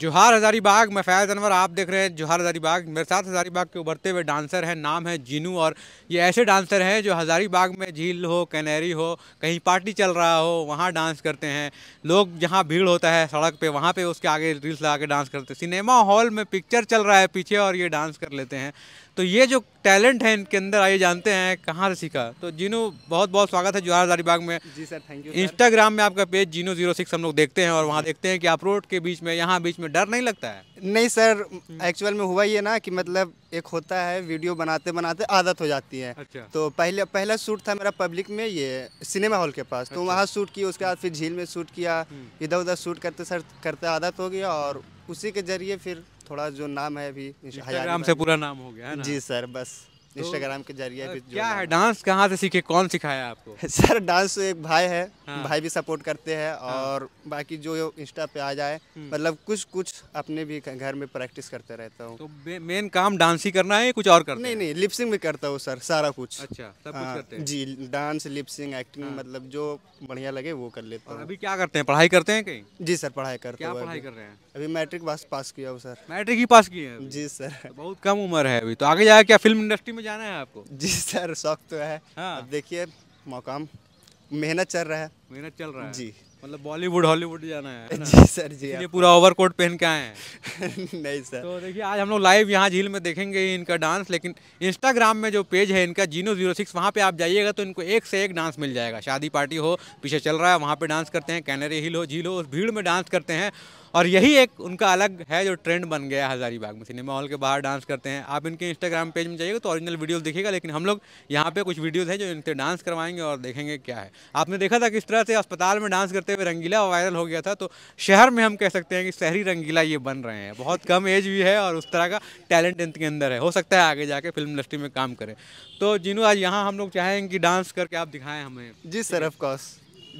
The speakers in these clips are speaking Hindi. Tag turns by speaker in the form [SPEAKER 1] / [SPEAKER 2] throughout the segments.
[SPEAKER 1] जोहार हज़ारीबाग मैं फैज़ अनवर आप देख रहे हैं जोहार हज़ारीबाग मेरे साथ हज़ारीबाग के उभरते हुए डांसर हैं नाम है जीनू और ये ऐसे डांसर हैं जो हज़ारीबाग में झील हो कैनरी हो कहीं पार्टी चल रहा हो वहाँ डांस करते हैं लोग जहाँ भीड़ होता है सड़क पे वहाँ पे उसके आगे रील्स लगा के डांस करते हैं सिनेमा हॉल में पिक्चर चल रहा है पीछे और ये डांस कर लेते हैं तो ये जो टैलेंट है इनके अंदर आइए जानते हैं कहाँ से सीखा तो जीनू बहुत बहुत स्वागत है जोहार हज़ारीबाग में जी सर थैंक यू इंस्टाग्राम में आपका पेज जीनू जीरो सिक्स हम लोग देखते हैं और वहाँ देखते हैं कि आप रोड के बीच में यहाँ बीच में में डर नहीं लगता है
[SPEAKER 2] नहीं सर एक्चुअल हम्म। में हुआ ये ना कि मतलब एक होता है वीडियो बनाते बनाते आदत हो जाती है अच्छा। तो पहले पहला शूट था मेरा पब्लिक में ये सिनेमा हॉल के पास तो अच्छा। तो वहाँ शूट किया उसके बाद हम्म। फिर झील में शूट किया हम्म। इधर उधर शूट करते सर करते आदत हो गया और उसी के जरिए फिर थोड़ा जो नाम है अभी से पूरा नाम हो गया है ना? जी सर बस इंस्टाग्राम तो के जरिए भी क्या है
[SPEAKER 1] डांस कहाँ से सीखे कौन सिखाया आपको सर डांस तो एक भाई
[SPEAKER 2] है हाँ। भाई भी सपोर्ट करते हैं हाँ। और हाँ। बाकी जो इंस्टा पे आ जाए हम्म। मतलब कुछ कुछ अपने भी घर में प्रैक्टिस करते रहता हूँ तो
[SPEAKER 1] मेन काम डांस ही करना है कुछ और करना नहीं नहीं
[SPEAKER 2] लिपसिंग भी करता हूँ सर सारा कुछ अच्छा हाँ, जी डांस लिपसिंग एक्टिंग मतलब जो बढ़िया लगे वो कर लेता हूँ अभी क्या करते हैं पढ़ाई करते हैं कहीं जी सर पढ़ाई करते हैं पढ़ाई कर रहे हैं अभी मैट्रिक पास किया हूँ सर मैट्रिक ही पास किया जी सर तो बहुत
[SPEAKER 1] कम उम्र है अभी तो आगे जाए क्या फिल्म इंडस्ट्री
[SPEAKER 2] में में जाना है आपको जी सर शौक तो है हाँ। देखिए मकाम मेहनत चल
[SPEAKER 1] रहा है मेहनत चल रहा है जी मतलब बॉलीवुड हॉलीवुड जाना है जी सर जी ये पूरा कोट पहन के आए हैं नहीं सर तो देखिए आज हम लोग लाइव यहाँ झील में देखेंगे इनका डांस लेकिन इंस्टाग्राम में जो पेज है इनका जीनो जीरो सिक्स वहाँ पर आप जाइएगा तो इनको एक से एक डांस मिल जाएगा शादी पार्टी हो पीछे चल रहा है वहाँ पर डांस करते हैं कैनरी हिल हो झील हो उस भीड़ में डांस करते हैं और यही एक उनका अलग है जो ट्रेंड बन गया है हज़ारीबाग में सिनेमा हॉल के बाहर डांस करते हैं आप इनके इंस्टाग्राम पेज में जाइएगा तो ओरिजिनल वीडियो दिखेगा लेकिन हम लोग यहाँ पे कुछ वीडियोज़ हैं जो इनसे डांस करवाएंगे और देखेंगे क्या है आपने देखा था किस तरह से अस्पताल में डांस करते करते हुए रंगीला वायरल हो गया था तो शहर में हम कह सकते हैं कि शहरी रंगीला ये बन रहे हैं बहुत कम एज भी है और उस तरह का टैलेंट इनके अंदर है हो सकता है आगे जाके फिल्म इंडस्ट्री में काम करें तो जिनू आज यहाँ हम लोग चाहेंगे कि डांस करके आप दिखाएं हमें जी सर ऑफकोर्स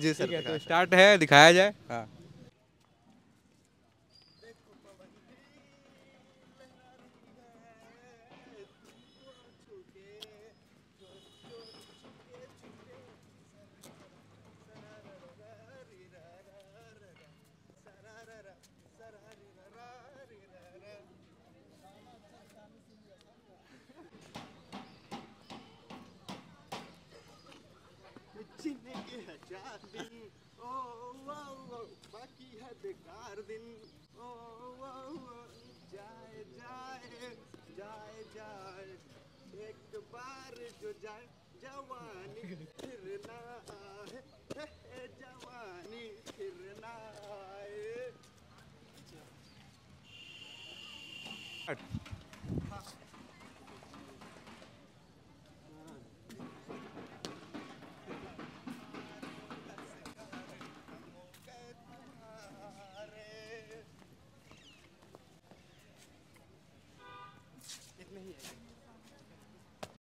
[SPEAKER 1] जी सर स्टार्ट तो है दिखाया जाए हाँ
[SPEAKER 2] चार दिन ओ वो बाकी है बेकार दिन ओ वो जाए जाए जाए जाए एक बार जो जाए जवानी फिर ना आए जवानी फिर ना आए